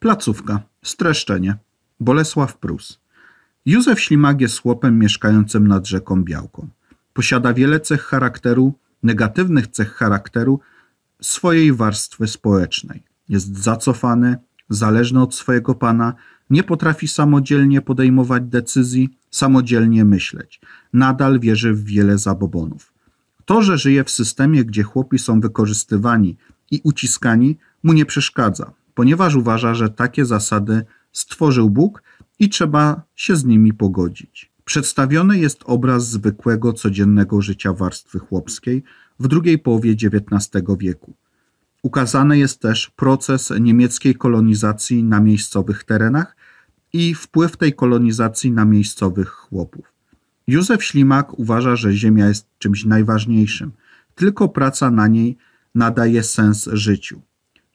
Placówka. Streszczenie. Bolesław Prus. Józef Ślimak jest chłopem mieszkającym nad rzeką Białką. Posiada wiele cech charakteru, negatywnych cech charakteru swojej warstwy społecznej. Jest zacofany, zależny od swojego pana, nie potrafi samodzielnie podejmować decyzji, samodzielnie myśleć. Nadal wierzy w wiele zabobonów. To, że żyje w systemie, gdzie chłopi są wykorzystywani i uciskani, mu nie przeszkadza ponieważ uważa, że takie zasady stworzył Bóg i trzeba się z nimi pogodzić. Przedstawiony jest obraz zwykłego, codziennego życia warstwy chłopskiej w drugiej połowie XIX wieku. Ukazany jest też proces niemieckiej kolonizacji na miejscowych terenach i wpływ tej kolonizacji na miejscowych chłopów. Józef Ślimak uważa, że ziemia jest czymś najważniejszym, tylko praca na niej nadaje sens życiu.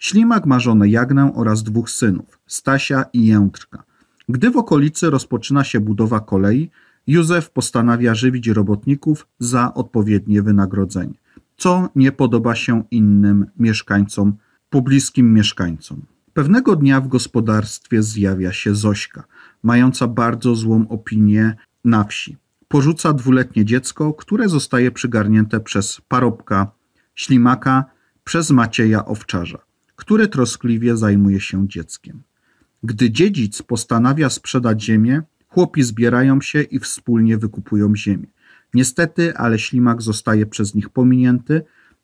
Ślimak ma żonę Jagnę oraz dwóch synów, Stasia i Jędrka. Gdy w okolicy rozpoczyna się budowa kolei, Józef postanawia żywić robotników za odpowiednie wynagrodzenie, co nie podoba się innym mieszkańcom, pobliskim mieszkańcom. Pewnego dnia w gospodarstwie zjawia się Zośka, mająca bardzo złą opinię na wsi. Porzuca dwuletnie dziecko, które zostaje przygarnięte przez parobka ślimaka przez Macieja Owczarza które troskliwie zajmuje się dzieckiem. Gdy dziedzic postanawia sprzedać ziemię, chłopi zbierają się i wspólnie wykupują ziemię. Niestety, ale ślimak zostaje przez nich pominięty,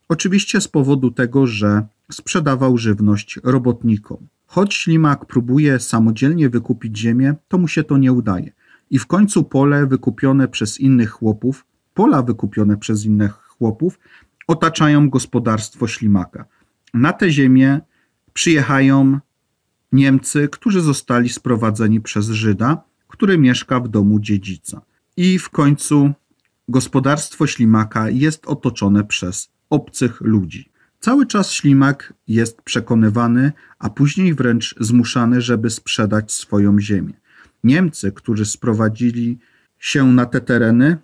oczywiście z powodu tego, że sprzedawał żywność robotnikom. Choć ślimak próbuje samodzielnie wykupić ziemię, to mu się to nie udaje. I w końcu pole wykupione przez innych chłopów, pola wykupione przez innych chłopów, otaczają gospodarstwo ślimaka. Na tę ziemię przyjechają Niemcy, którzy zostali sprowadzeni przez Żyda, który mieszka w domu dziedzica. I w końcu gospodarstwo ślimaka jest otoczone przez obcych ludzi. Cały czas ślimak jest przekonywany, a później wręcz zmuszany, żeby sprzedać swoją ziemię. Niemcy, którzy sprowadzili się na te tereny,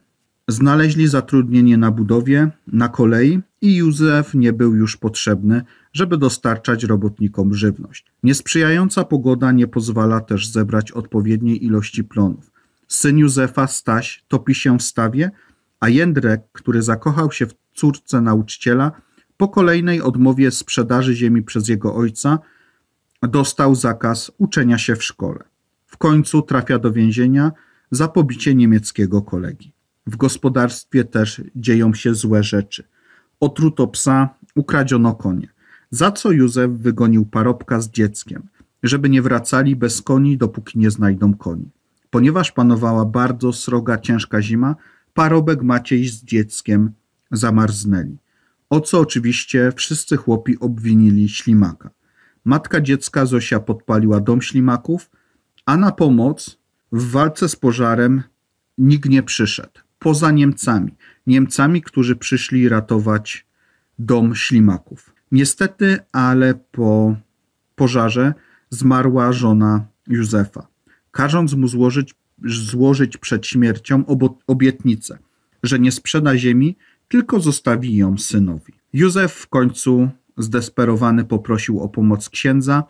znaleźli zatrudnienie na budowie, na kolei i Józef nie był już potrzebny, żeby dostarczać robotnikom żywność. Niesprzyjająca pogoda nie pozwala też zebrać odpowiedniej ilości plonów. Syn Józefa, Staś, topi się w stawie, a Jędrek, który zakochał się w córce nauczyciela, po kolejnej odmowie sprzedaży ziemi przez jego ojca, dostał zakaz uczenia się w szkole. W końcu trafia do więzienia za pobicie niemieckiego kolegi. W gospodarstwie też dzieją się złe rzeczy – otruto psa, ukradziono konie. Za co Józef wygonił parobka z dzieckiem, żeby nie wracali bez koni, dopóki nie znajdą koni. Ponieważ panowała bardzo sroga, ciężka zima, parobek Maciej z dzieckiem zamarznęli. O co oczywiście wszyscy chłopi obwinili ślimaka. Matka dziecka Zosia podpaliła dom ślimaków, a na pomoc w walce z pożarem nikt nie przyszedł poza Niemcami. Niemcami, którzy przyszli ratować dom ślimaków. Niestety, ale po pożarze zmarła żona Józefa, każąc mu złożyć, złożyć przed śmiercią obietnicę, że nie sprzeda ziemi, tylko zostawi ją synowi. Józef w końcu zdesperowany poprosił o pomoc księdza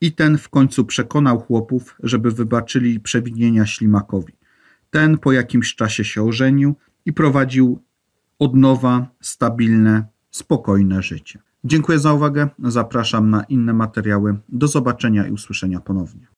i ten w końcu przekonał chłopów, żeby wybaczyli przewinienia ślimakowi. Ten po jakimś czasie się ożenił i prowadził od nowa stabilne, spokojne życie. Dziękuję za uwagę. Zapraszam na inne materiały. Do zobaczenia i usłyszenia ponownie.